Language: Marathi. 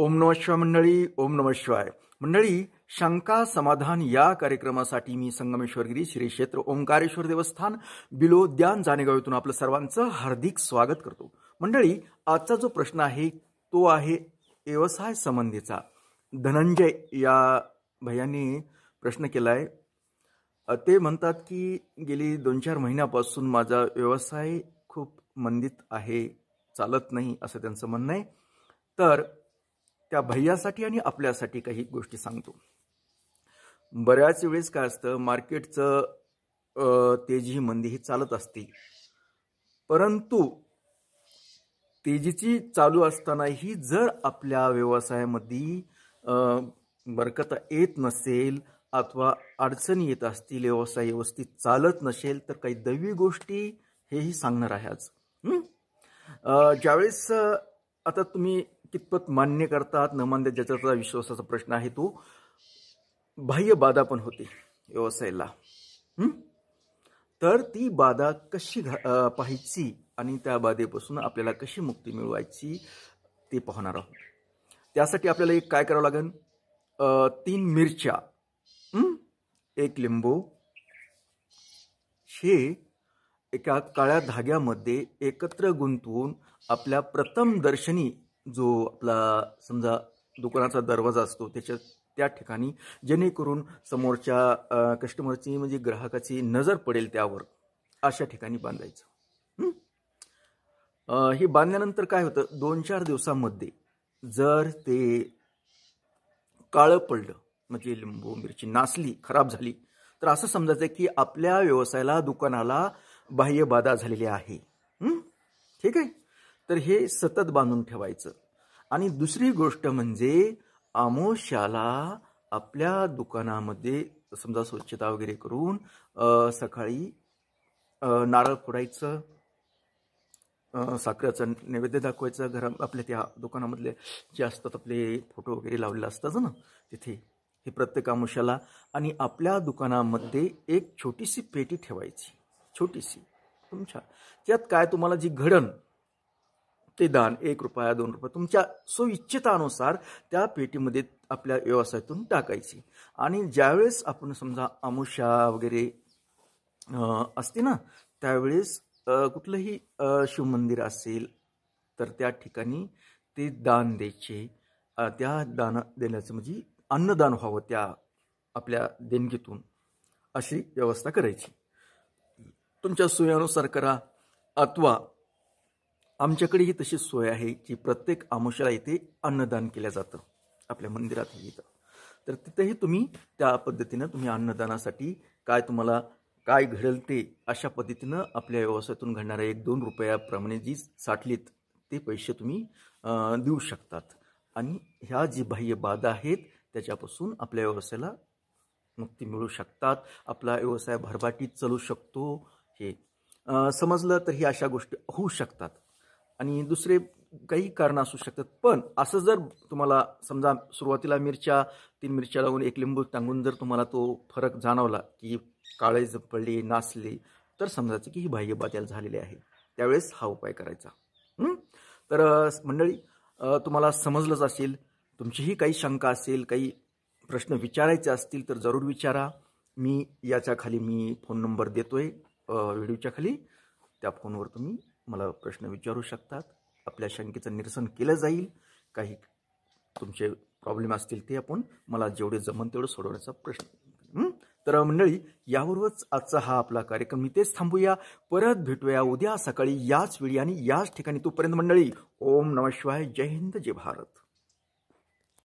ओम नम शिवाय मंडळी ओम नम शिवाय मंडळी शंका समाधान या कार्यक्रमासाठी मी संगमेश्वरगिरी श्री क्षेत्र ओंकारेश्वर देवस्थान बिलोद्यान जाणेगाव येथून आपलं सर्वांचं हार्दिक स्वागत करतो मंडळी आजचा जो प्रश्न आहे तो आहे व्यवसाय संबंधीचा धनंजय या भयाने प्रश्न केला आहे ते म्हणतात की गेली दोन चार महिन्यापासून माझा व्यवसाय खूप मंदित आहे चालत नाही असं त्यांचं म्हणणं आहे तर त्या भैयासाठी आणि आपल्यासाठी काही गोष्टी सांगतो बऱ्याच वेळेस काय असतं मार्केटचं तेजी मंदी ही चालत असते परंतु तेजीची चालू असतानाही जर आपल्या व्यवसायामध्ये बरकत येत नसेल अथवा अडचणी येत असतील व्यवसाय व्यवस्थित चालत नसेल तर काही दैवी गोष्टी हेही सांगणार आहे आज ज्यावेळेस आता तुम्ही कितपत मान्य करतात न मान्य ज्याच्या विश्वासाचा प्रश्न आहे तो बाह्य बाधा पण होते व्यवसायाला तर ती बाधा कशी पाहायची आणि त्या बाधेपासून आपल्याला कशी मुक्ती मिळवायची ते पाहणार आहोत त्यासाठी आपल्याला एक काय करावं लागेल तीन मिरच्या एक लिंबू हे एका काळ्या धाग्यामध्ये एकत्र गुंतवून आपल्या प्रथम दर्शनी जो आपला समजा दुकानाचा दरवाजा असतो त्याच्या त्या ठिकाणी जेणेकरून समोरच्या कस्टमरची म्हणजे ग्राहकाची नजर पडेल त्यावर अशा ठिकाणी बांधायचं हे बांधल्यानंतर काय होतं दोन चार दिवसांमध्ये जर ते काळं पडलं म्हणजे लिंबू मिरची नासली खराब झाली तर असं समजायचं की आपल्या व्यवसायाला दुकानाला बाह्य बाधा झालेली आहे ठीक आहे तर हे सतत बांधून ठेवायचं आणि दुसरी गोष्ट म्हणजे आमोशाला आपल्या दुकानामध्ये समजा स्वच्छता वगैरे करून सकाळी नारळ फोडायचं साखरेचं नैवेद्य दाखवायचं घरा आपल्या त्या दुकानामधले जे असतात आपले फोटो वगैरे लावलेले असतात ना तिथे हे प्रत्येक आमुष्याला आणि आपल्या दुकानामध्ये एक छोटीशी पेटी ठेवायची छोटीशी तुमच्या त्यात काय तुम्हाला जी घडण ते दान एक रुपया दोन रुपया तुमच्या सुइच्छितानुसार त्या पेटीमध्ये आपल्या व्यवसायातून टाकायची आणि ज्यावेळेस आपण समजा आमुषा वगैरे असते ना त्यावेळेस कुठलंही शिवमंदिर असेल तर त्या ठिकाणी ते दान द्यायचे त्या दान देण्याचं म्हणजे अन्नदान व्हावं त्या आपल्या देणगीतून अशी व्यवस्था करायची तुमच्या सोयानुसार करा अथवा आमच्याकडे ही तशी सोय आहे की प्रत्येक आमुषाला इथे अन्नदान केलं जातं आपल्या मंदिरात इथं तर तिथेही तुम्ही त्या पद्धतीनं तुम्ही अन्नदानासाठी काय तुम्हाला काय घडेल ते अशा पद्धतीनं आपल्या व्यवसायातून घडणाऱ्या एक दोन रुपयाप्रमाणे जी साठलीत ते पैसे तुम्ही देऊ शकतात आणि ह्या जी बाह्य बाधा आहेत त्याच्यापासून आपल्या व्यवसायाला मुक्ती मिळू शकतात आपला व्यवसाय भरभाटीत चालू शकतो हे समजलं तर ही अशा गोष्टी होऊ शकतात आणि दुसरे काही कारण असू शकतात पण असं जर तुम्हाला समजा सुरुवातीला मिरच्या तीन मिरच्या लावून एक लिंबू टांगून जर तुम्हाला तो फरक जाणवला की काळे जपडली नाचली तर समजायचं की ही बाह्य बाद्याल झालेली आहे त्यावेळेस हा उपाय करायचा तर मंडळी तुम्हाला समजलंच असेल तुमचीही काही शंका असेल काही प्रश्न विचारायचे असतील तर जरूर विचारा मी याच्या खाली मी फोन नंबर देतो आहे व्हिडिओच्या खाली त्या फोनवर तुम्ही मला प्रश्न विचारू शकतात आपल्या शंकेचं निरसन केलं जाईल काही तुमचे प्रॉब्लेम असतील ते आपण मला जेवढे जमन तेवढं सोडवण्याचा प्रश्न तर मंडळी यावरच आजचा हा आपला कार्यक्रम इथेच थांबूया परत भेटूया उद्या सकाळी याच वेळी आणि याच ठिकाणी तोपर्यंत मंडळी ओम नमः शिवाय जय हिंद जय भारत